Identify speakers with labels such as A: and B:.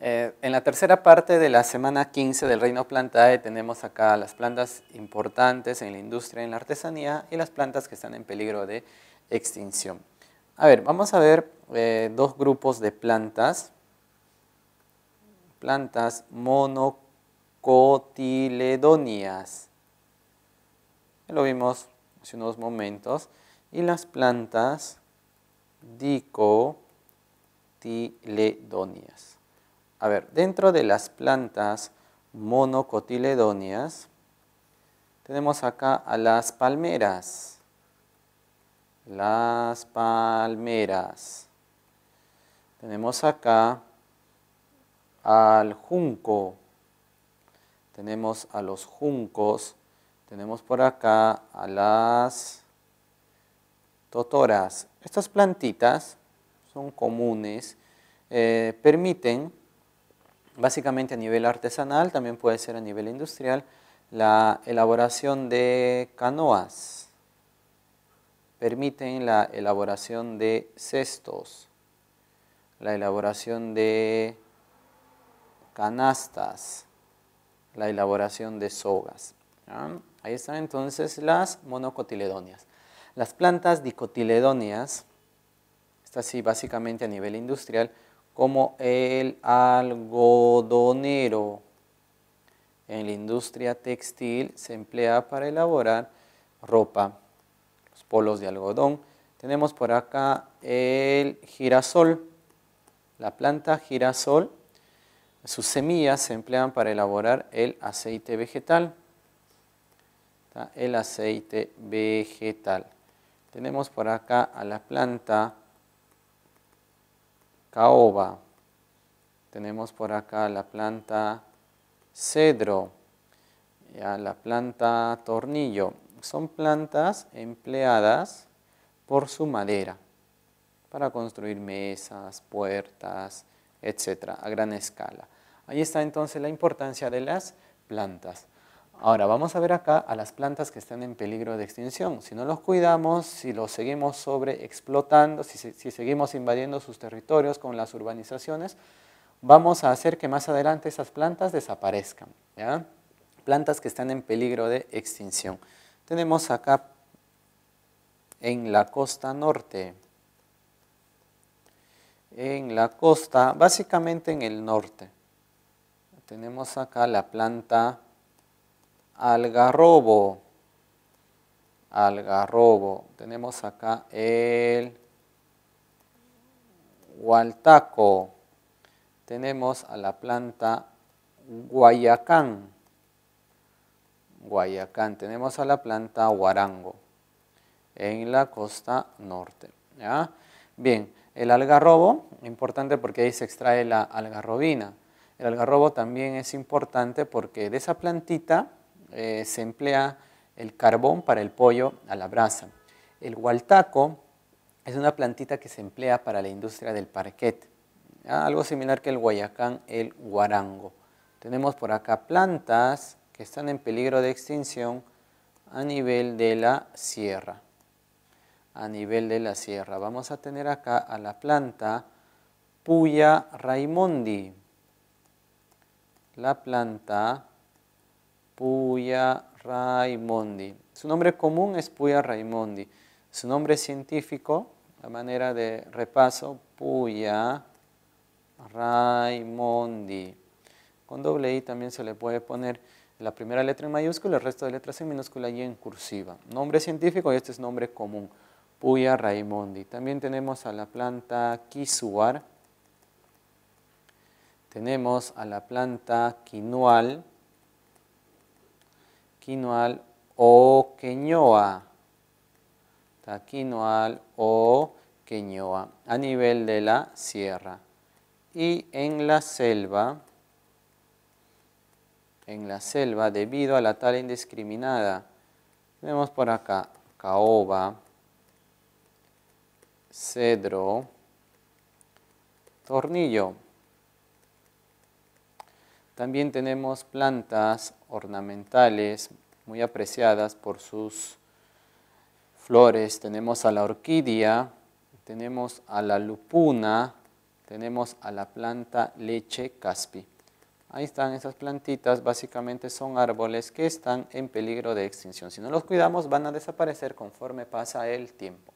A: Eh, en la tercera parte de la semana 15 del Reino Plantae tenemos acá las plantas importantes en la industria en la artesanía y las plantas que están en peligro de extinción. A ver, vamos a ver eh, dos grupos de plantas. Plantas monocotiledonias. Lo vimos hace unos momentos. Y las plantas dicotiledonias. A ver, dentro de las plantas monocotiledóneas, tenemos acá a las palmeras. Las palmeras. Tenemos acá al junco. Tenemos a los juncos. Tenemos por acá a las totoras. Estas plantitas son comunes, eh, permiten básicamente a nivel artesanal, también puede ser a nivel industrial, la elaboración de canoas, permiten la elaboración de cestos, la elaboración de canastas, la elaboración de sogas. Ahí están entonces las monocotiledonias. Las plantas dicotiledonias, está sí básicamente a nivel industrial, como el algodonero. En la industria textil se emplea para elaborar ropa, los polos de algodón. Tenemos por acá el girasol, la planta girasol. Sus semillas se emplean para elaborar el aceite vegetal. El aceite vegetal. Tenemos por acá a la planta caoba. Tenemos por acá la planta cedro, ya, la planta tornillo. Son plantas empleadas por su madera para construir mesas, puertas, etcétera, a gran escala. Ahí está entonces la importancia de las plantas. Ahora, vamos a ver acá a las plantas que están en peligro de extinción. Si no los cuidamos, si los seguimos sobreexplotando, si, si seguimos invadiendo sus territorios con las urbanizaciones, vamos a hacer que más adelante esas plantas desaparezcan. Plantas que están en peligro de extinción. Tenemos acá en la costa norte, en la costa, básicamente en el norte, tenemos acá la planta algarrobo, algarrobo. Tenemos acá el hualtaco. Tenemos a la planta guayacán. Guayacán. Tenemos a la planta guarango en la costa norte. Bien, el algarrobo, importante porque ahí se extrae la algarrobina. El algarrobo también es importante porque de esa plantita eh, se emplea el carbón para el pollo a la brasa. El hualtaco es una plantita que se emplea para la industria del parquet, algo similar que el guayacán, el guarango. Tenemos por acá plantas que están en peligro de extinción a nivel de la sierra. A nivel de la sierra. Vamos a tener acá a la planta Puya raimondi. La planta Puya Raimondi. Su nombre común es Puya Raimondi. Su nombre científico, la manera de repaso, Puya Raimondi. Con doble I también se le puede poner la primera letra en mayúscula, el resto de letras en minúscula y en cursiva. Nombre científico y este es nombre común, Puya Raimondi. También tenemos a la planta Quisuar, tenemos a la planta Quinual, taquinoal o queñoa. Taquinoal o queñoa a nivel de la sierra. Y en la selva, en la selva debido a la tala indiscriminada. vemos por acá caoba, cedro, tornillo. También tenemos plantas ornamentales muy apreciadas por sus flores. Tenemos a la orquídea, tenemos a la lupuna, tenemos a la planta leche caspi. Ahí están esas plantitas, básicamente son árboles que están en peligro de extinción. Si no los cuidamos van a desaparecer conforme pasa el tiempo.